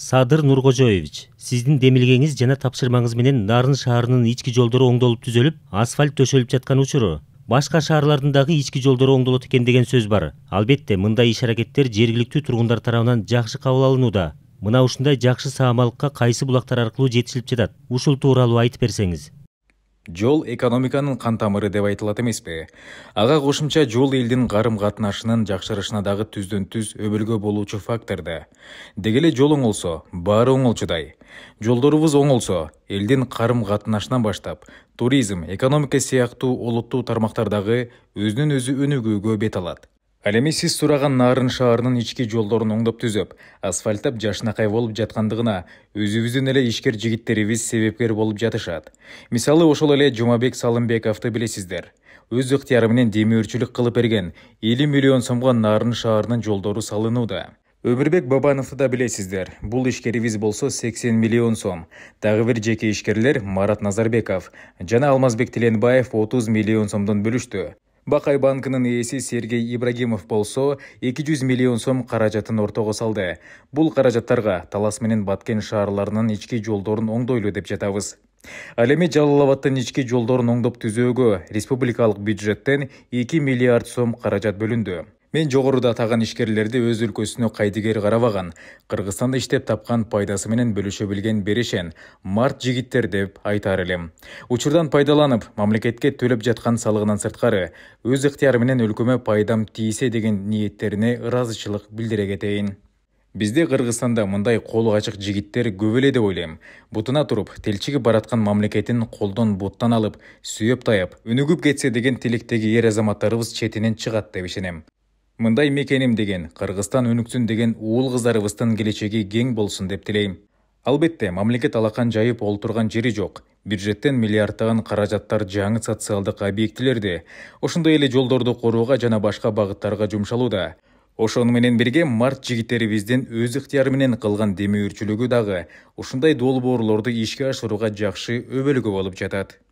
садыр Нургожоевич, сиздин демилгеңиз жана тапшырмаңыз менен нарын шаарынын ички жолдору оңдолуп түзөлүп асфальт төшөлүп жаткан учуру башка шаарлардын дагы ички жолдору оңдолот экен деген сөз бар албетте мындай иш аракеттер жергиликтүү тургундар тарабынан жакшы кабыл алынууда мына ушундай жакшы саамалыкка кайсы булактар аркылуу жетишилип жатат ушул тууралуу айтып берсеңиз жол экономиканын кан тамыры деп айтылат эмеспи ага кошумча жол элдин карым катнашынын жакшырышына дагы түздөн түз өбөлгө болуучу фактор да деги эле жол оңолсо баары оңолчудай жолдорубуз оңолсо элдин карым катнашынан баштап туризм экономика сыяктуу олуттуу тармактар дагы өзүнөн өзү өнүгүүгө бет алат алемесиз сұраған нарын шаарынын ички жолдорун оңдоп түзөп асфальттап жатқандығына, болуп жаткандыгына өзүбүздүн эле ишкер жигиттерибиз себепкер болып жатышат мисалы ошол эле жумабек салымбековду білесіздер. өз ыктыяры менен өрчілік кылып берген элүү миллион сомго нарын шаарынын жолдору салынууда өмүрбек бабановду да билесиздер бул ишкерибиз болсо 80 миллион сом Тағы бір жеке ишкерлер марат назарбеков жана алмазбек тиленбаев 30 миллион сомдон бөлүштү бакай банкынын ээси сергей ибрагимов болсо 200 миллион сом каражатын ортого салды бул каражаттарга талас менен баткен шаарларынын ички жолдорун оңдойлу деп жатабыз ал эми жалал абаддын ички жолдорун оңдоп түзөөгө республикалык бюджеттен эки миллиард сом каражат бөлүндү мен жогоруда атаган ишкерлерди өз өлкөсүнө қайдыгер карабаган кыргызстанда іштеп тапқан пайдасы менен бөлүшө билген берешен март жигиттер деп айтар элем учурдан пайдаланып мамлекетке төлөп жаткан салыгынан сырткары өз ыктыяры менен өлкөмө пайдам тийсе деген ниеттерине ыраазычылык билдире кетейин Бізде кыргызстанда мындай колу ачык жигиттер көп эле деп ойлойм бутуна туруп телшігі бараткан мамлекетин колдон буттан алып сүйөп тайып, өнігіп кетсе деген тилектеги ер азаматтарыбыз четинен чыгат деп ишенем мындай мекеним деген кыргызстан өнүксүн деген уул кыздарыбыздын келечеги кең болсун деп тилейм албетте мамлекет алакан жайып олтурган жери жок бюджеттен миллиарддаган каражаттар жаңы социалдык объектилерди ошондой эле жолдорду корууга жана башка багыттарга жумшалууда ошону менен бирге март жигиттерибиздин өз ыктыяры менен кылган демөөрчүлүгү дагы ушундай долбоорлорду ишке ашырууга жакшы өбөлгө болуп жатат